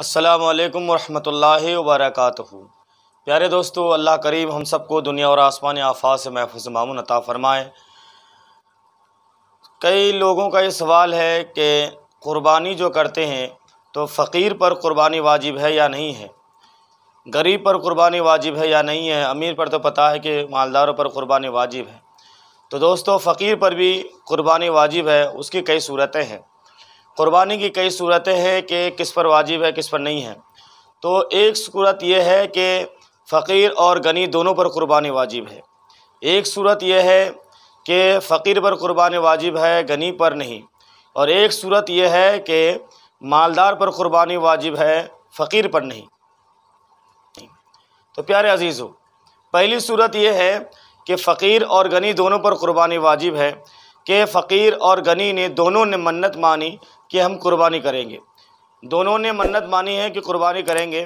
अस्सलाम वालेकुम रहमतुल्लाहि व बरकातहू प्यारे दोस्तों अल्लाह करीब हम सबको दुनिया और आसमान आफात से महफूज मामून अता फ़रमाए कई लोगों का ये सवाल है कि क़ुरबानी जो करते हैं तो फ़कीर पर क़ुरबानी वाजिब है या नहीं है गरीब पर क़ुरबानी वाजिब है या नहीं है अमीर पर तो पता है कि मालदारों पर क़ुरबानी वाजिब है तो दोस्तों फ़कीर पर भी क़ुरबानी वाजिब है उसकी कई सूरतें हैं क़ुरबानी की कई सूरतें हैं कि किस पर वाजिब है किस पर नहीं है तो एक सूरत यह है कि फ़कीर और गनी दोनों पर क़ुरबानी वाजिब है एक सूरत यह है कि फ़कीर पर क़ुरबानी वाजिब है गनी पर नहीं और एक सूरत यह है कि मालदार पर क़ुरबानी वाजिब है फ़कीर पर नहीं तो प्यारे अजीज़ों पहली सूरत यह है कि फ़कीर और गनी दोनों पर क़ुरबानी वाजिब है कि फ़कीर और गनी ने दोनों ने मन्नत मानी कि हम कुर्बानी करेंगे दोनों ने मन्नत मानी है कि कुर्बानी करेंगे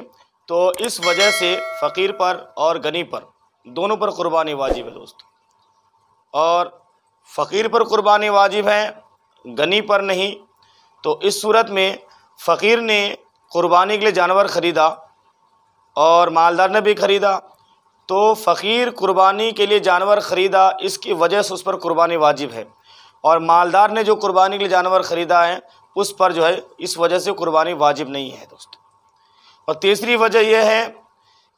तो इस वजह से फ़कीर पर और गनी पर दोनों पर कुर्बानी वाजिब है दोस्तों और फ़कीर पर कुर्बानी वाजिब है गनी पर नहीं तो इस सूरत में फ़कीर ने कुर्बानी के लिए जानवर ख़रीदा और मालदार ने भी ख़रीदा तो फ़कीर कुर्बानी के लिए जानवर ख़रीदा इसकी वजह से उस पर कुर्बानी वाजिब है और मालदार ने जो कुर्बानी के लिए जानवर ख़रीदा है उस पर जो है इस वजह से कुर्बानी वाजिब नहीं है दोस्तों और तीसरी वजह यह है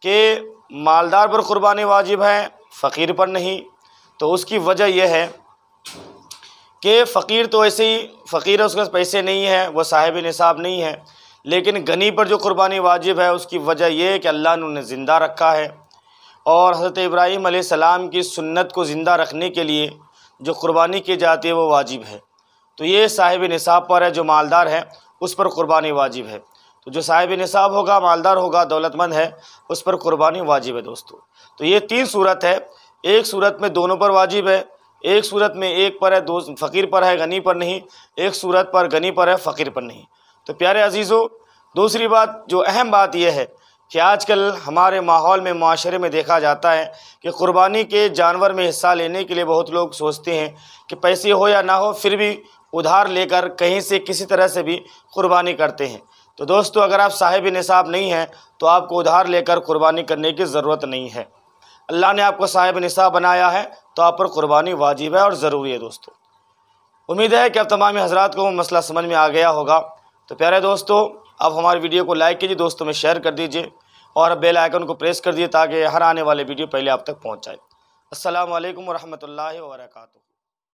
कि मालदार पर कुर्बानी वाजिब है फ़कीर पर नहीं तो उसकी वजह यह है कि फ़कीर तो ऐसे ही फ़कीर है उसके पास पैसे नहीं हैं वह साहिब निसाब नहीं है लेकिन गनी पर जो कुर्बानी वाजिब है उसकी वजह यह है कि अल्लाह ने उन्हें ज़िंदा रखा है और हज़रत इब्राहीम सलाम की सुन्नत को ज़िंदा रखने के लिए जो कुर्बानी की जाती है वो वाजिब है तो ये साहिब निसाब पर है जो मालदार है उस पर कुर्बानी वाजिब है तो जो साहिब निसाब होगा मालदार होगा दौलतमंद है उस पर कुर्बानी वाजिब है दोस्तों तो ये तीन सूरत है एक सूरत में दोनों पर वाजिब है एक सूरत में एक पर है दो फ़कीर पर है गनी पर नहीं एक सूरत पर गनी पर है फ़कीर पर नहीं तो प्यारे अजीज़ों दूसरी बात जो अहम बात यह है कि आजकल हमारे माहौल में माशरे में देखा जाता है कि क़ुरबानी के जानवर में हिस्सा लेने के लिए बहुत लोग सोचते हैं कि पैसे हो या ना हो फिर भी उधार लेकर कहीं से किसी तरह से भी क़ुरबानी करते हैं तो दोस्तों अगर आप साहिब निसाब नहीं हैं तो आपको उधार लेकर क़ुरबानी करने की ज़रूरत नहीं है अल्लाह ने आपको साहिब निसाब बनाया है तो आप पर क़ुरबानी वाजिब है और ज़रूरी है दोस्तों उम्मीद है कि अब तमाम हजरात को मसला समझ में आ गया होगा तो प्यारे दोस्तों आप हमारे वीडियो को लाइक कीजिए दोस्तों में शेयर कर दीजिए और बेल आइकन को प्रेस कर दिए ताकि हर आने वाले वीडियो पहले आप तक पहुँच जाए असल वरहमल वर्का